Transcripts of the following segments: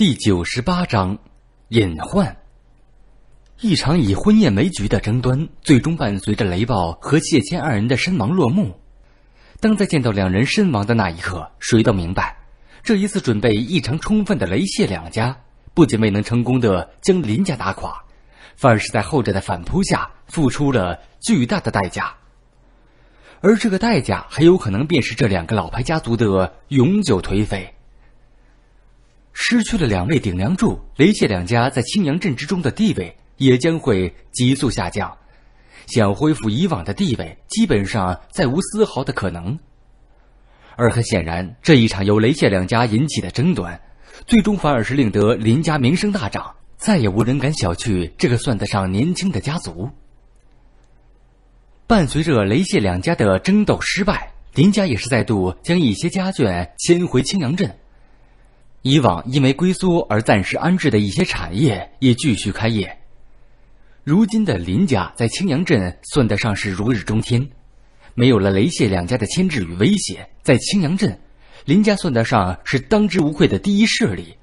第九十八章隐患。一场以婚宴为局的争端，最终伴随着雷暴和谢谦二人的身亡落幕。当在见到两人身亡的那一刻，谁都明白，这一次准备异常充分的雷谢两家，不仅未能成功的将林家打垮，反而是在后者的反扑下付出了巨大的代价。而这个代价，很有可能便是这两个老牌家族的永久颓废。失去了两位顶梁柱，雷谢两家在青阳镇之中的地位也将会急速下降。想恢复以往的地位，基本上再无丝毫的可能。而很显然，这一场由雷谢两家引起的争端，最终反而是令得林家名声大涨，再也无人敢小觑这个算得上年轻的家族。伴随着雷谢两家的争斗失败，林家也是再度将一些家眷迁回青阳镇。以往因为龟缩而暂时安置的一些产业也继续开业。如今的林家在青阳镇算得上是如日中天，没有了雷谢两家的牵制与威胁，在青阳镇，林家算得上是当之无愧的第一势力。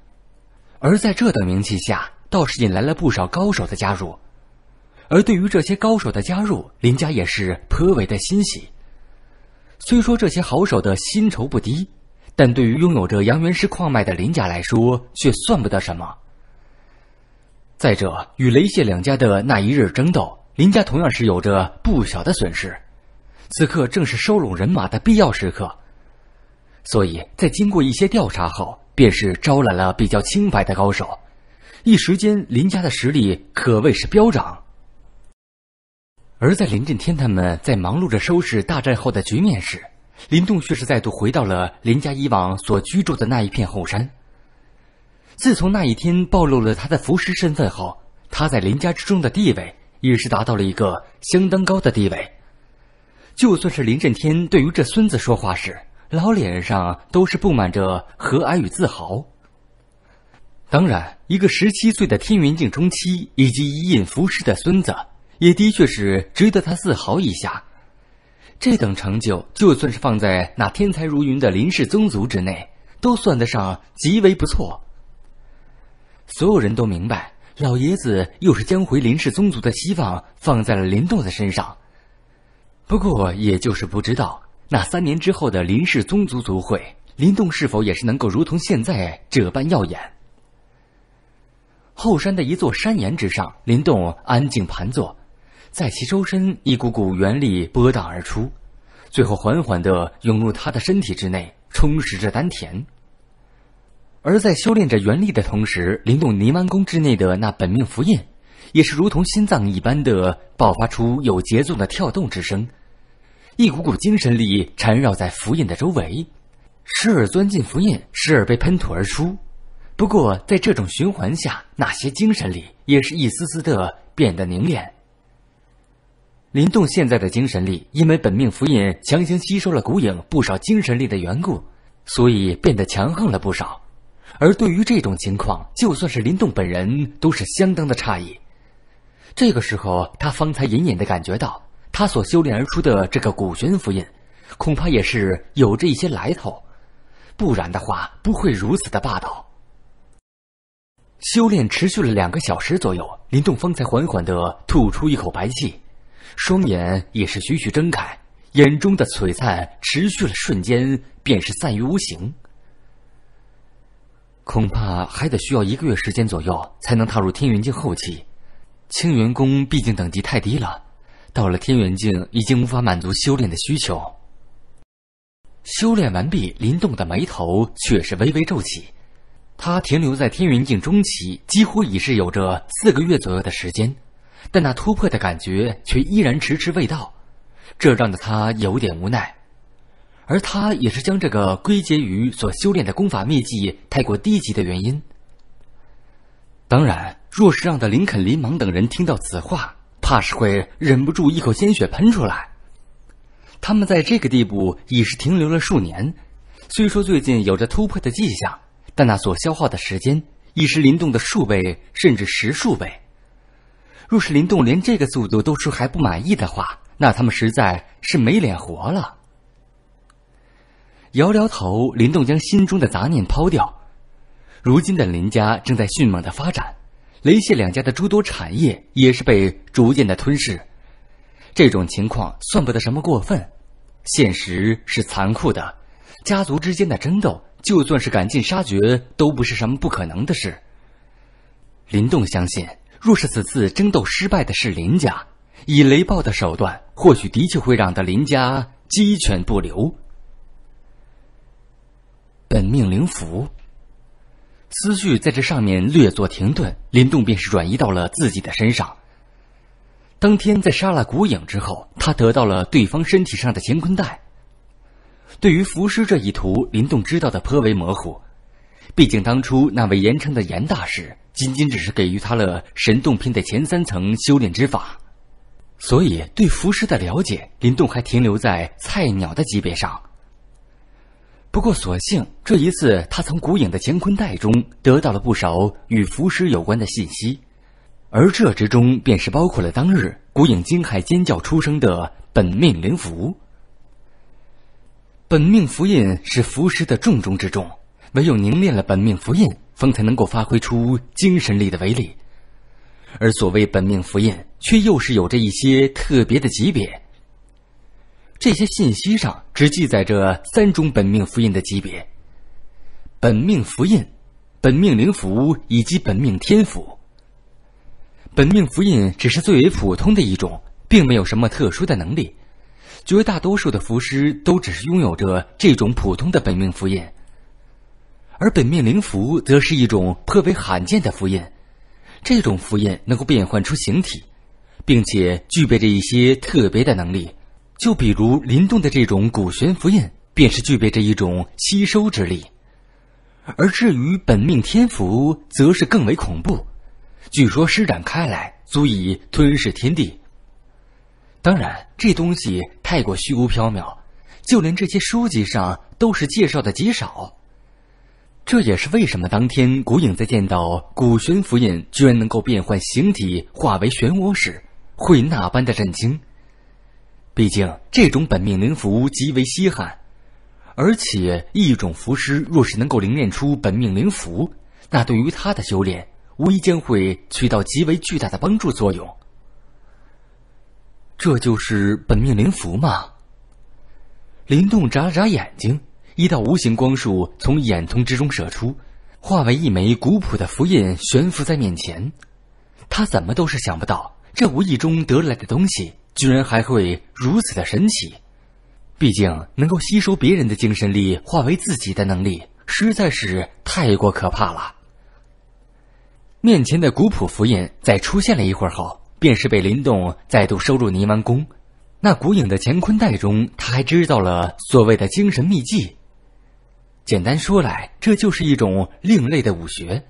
而在这等名气下，倒是引来了不少高手的加入。而对于这些高手的加入，林家也是颇为的欣喜。虽说这些好手的薪酬不低。但对于拥有着阳元石矿脉的林家来说，却算不得什么。再者，与雷谢两家的那一日争斗，林家同样是有着不小的损失。此刻正是收拢人马的必要时刻，所以在经过一些调查后，便是招揽了比较清白的高手，一时间林家的实力可谓是飙涨。而在林震天他们在忙碌着收拾大战后的局面时。林动却是再度回到了林家以往所居住的那一片后山。自从那一天暴露了他的浮尸身份后，他在林家之中的地位也是达到了一个相当高的地位。就算是林震天对于这孙子说话时，老脸上都是布满着和蔼与自豪。当然，一个十七岁的天元境中期以及一印浮尸的孙子，也的确是值得他自豪一下。这等成就，就算是放在那天才如云的林氏宗族之内，都算得上极为不错。所有人都明白，老爷子又是将回林氏宗族的希望放在了林动的身上。不过，也就是不知道，那三年之后的林氏宗族族会，林动是否也是能够如同现在这般耀眼？后山的一座山岩之上，林动安静盘坐。在其周身，一股股元力波荡而出，最后缓缓的涌入他的身体之内，充实着丹田。而在修炼着元力的同时，灵动泥丸宫之内的那本命符印，也是如同心脏一般的爆发出有节奏的跳动之声，一股股精神力缠绕在符印的周围，时而钻进符印，时而被喷吐而出。不过，在这种循环下，那些精神力也是一丝丝的变得凝练。林动现在的精神力，因为本命符印强行吸收了古影不少精神力的缘故，所以变得强横了不少。而对于这种情况，就算是林动本人都是相当的诧异。这个时候，他方才隐隐的感觉到，他所修炼而出的这个古玄符印，恐怕也是有着一些来头，不然的话，不会如此的霸道。修炼持续了两个小时左右，林动方才缓缓的吐出一口白气。双眼也是徐徐睁开，眼中的璀璨持续了瞬间，便是散于无形。恐怕还得需要一个月时间左右，才能踏入天元境后期。清元宫毕竟等级太低了，到了天元境已经无法满足修炼的需求。修炼完毕，林动的眉头却是微微皱起。他停留在天元境中期，几乎已是有着四个月左右的时间。但那突破的感觉却依然迟迟未到，这让得他有点无奈，而他也是将这个归结于所修炼的功法秘技太过低级的原因。当然，若是让的林肯、林芒等人听到此话，怕是会忍不住一口鲜血喷出来。他们在这个地步已是停留了数年，虽说最近有着突破的迹象，但那所消耗的时间已是林动的数倍甚至十数倍。若是林动连这个速度都还不满意的话，那他们实在是没脸活了。摇摇头，林动将心中的杂念抛掉。如今的林家正在迅猛的发展，雷谢两家的诸多产业也是被逐渐的吞噬。这种情况算不得什么过分，现实是残酷的，家族之间的争斗，就算是赶尽杀绝，都不是什么不可能的事。林动相信。若是此次争斗失败的是林家，以雷暴的手段，或许的确会让得林家鸡犬不留。本命灵符。思绪在这上面略作停顿，林动便是转移到了自己的身上。当天在杀了古影之后，他得到了对方身体上的乾坤袋。对于符师这一图，林动知道的颇为模糊，毕竟当初那位严称的严大师。仅仅只是给予他了神洞篇的前三层修炼之法，所以对符师的了解，林动还停留在菜鸟的级别上。不过，所幸这一次，他从古影的乾坤袋中得到了不少与符师有关的信息，而这之中便是包括了当日古影惊骇尖叫出声的本命灵符。本命符印是符师的重中之重，唯有凝练了本命符印。方才能够发挥出精神力的威力，而所谓本命符印，却又是有着一些特别的级别。这些信息上只记载着三种本命符印的级别：本命符印、本命灵符以及本命天符。本命符印只是最为普通的一种，并没有什么特殊的能力，绝大多数的符师都只是拥有着这种普通的本命符印。而本命灵符则是一种颇为罕见的符印，这种符印能够变换出形体，并且具备着一些特别的能力，就比如林动的这种古玄符印，便是具备着一种吸收之力。而至于本命天符，则是更为恐怖，据说施展开来足以吞噬天地。当然，这东西太过虚无缥缈，就连这些书籍上都是介绍的极少。这也是为什么当天古影在见到古玄符印居然能够变换形体化为漩涡时，会那般的震惊。毕竟这种本命灵符极为稀罕，而且一种符师若是能够凝练出本命灵符，那对于他的修炼，无疑将会起到极为巨大的帮助作用。这就是本命灵符吗？林动眨了眨眼睛。一道无形光束从眼瞳之中射出，化为一枚古朴的符印悬浮在面前。他怎么都是想不到，这无意中得来的东西居然还会如此的神奇。毕竟能够吸收别人的精神力化为自己的能力，实在是太过可怕了。面前的古朴符印在出现了一会儿后，便是被林动再度收入泥丸宫那古影的乾坤袋中。他还知道了所谓的精神秘技。简单说来，这就是一种另类的武学，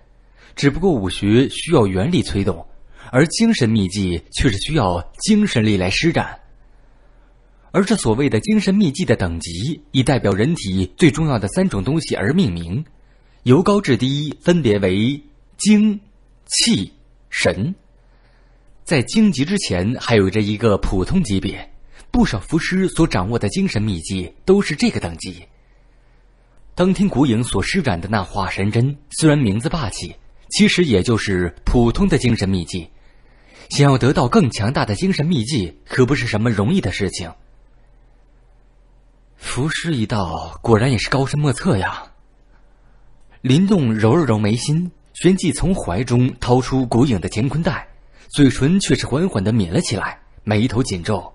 只不过武学需要原力催动，而精神秘技却是需要精神力来施展。而这所谓的精神秘技的等级，以代表人体最重要的三种东西而命名，由高至低分别为精、气、神。在精级之前，还有着一个普通级别，不少符师所掌握的精神秘技都是这个等级。当听古影所施展的那化神针，虽然名字霸气，其实也就是普通的精神秘技。想要得到更强大的精神秘技，可不是什么容易的事情。符师一道果然也是高深莫测呀。林动揉了揉眉心，旋即从怀中掏出古影的乾坤袋，嘴唇却是缓缓的抿了起来，眉头紧皱。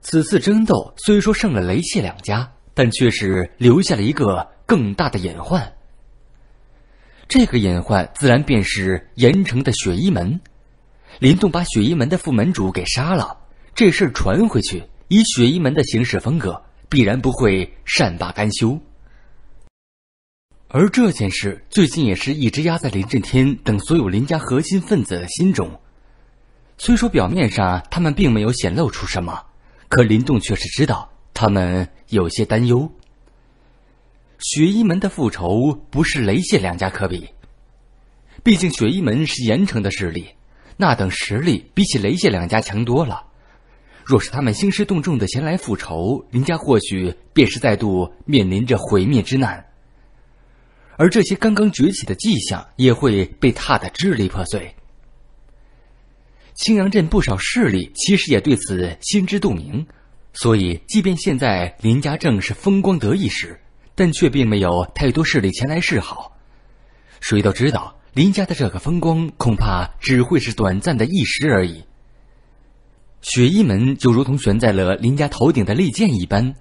此次争斗虽说胜了雷谢两家。但却是留下了一个更大的隐患。这个隐患自然便是盐城的雪衣门。林动把雪衣门的副门主给杀了，这事儿传回去，以雪衣门的行事风格，必然不会善罢甘休。而这件事最近也是一直压在林震天等所有林家核心分子的心中。虽说表面上他们并没有显露出什么，可林动却是知道他们。有些担忧。雪衣门的复仇不是雷谢两家可比，毕竟雪衣门是盐城的势力，那等实力比起雷谢两家强多了。若是他们兴师动众的前来复仇，林家或许便是再度面临着毁灭之难，而这些刚刚崛起的迹象也会被踏得支离破碎。青阳镇不少势力其实也对此心知肚明。所以，即便现在林家正是风光得意时，但却并没有太多势力前来示好。谁都知道，林家的这个风光恐怕只会是短暂的一时而已。雪衣门就如同悬在了林家头顶的利剑一般，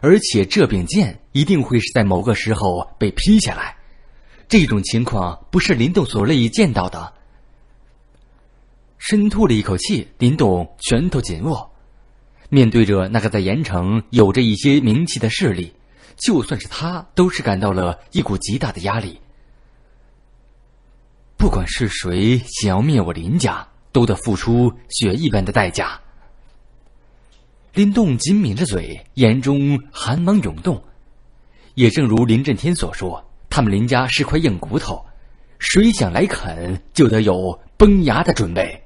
而且这柄剑一定会是在某个时候被劈下来。这种情况不是林动所乐意见到的。深吐了一口气，林动拳头紧握。面对着那个在盐城有着一些名气的势力，就算是他，都是感到了一股极大的压力。不管是谁想要灭我林家，都得付出血一般的代价。林动紧抿着嘴，眼中寒芒涌动。也正如林震天所说，他们林家是块硬骨头，谁想来啃，就得有崩牙的准备。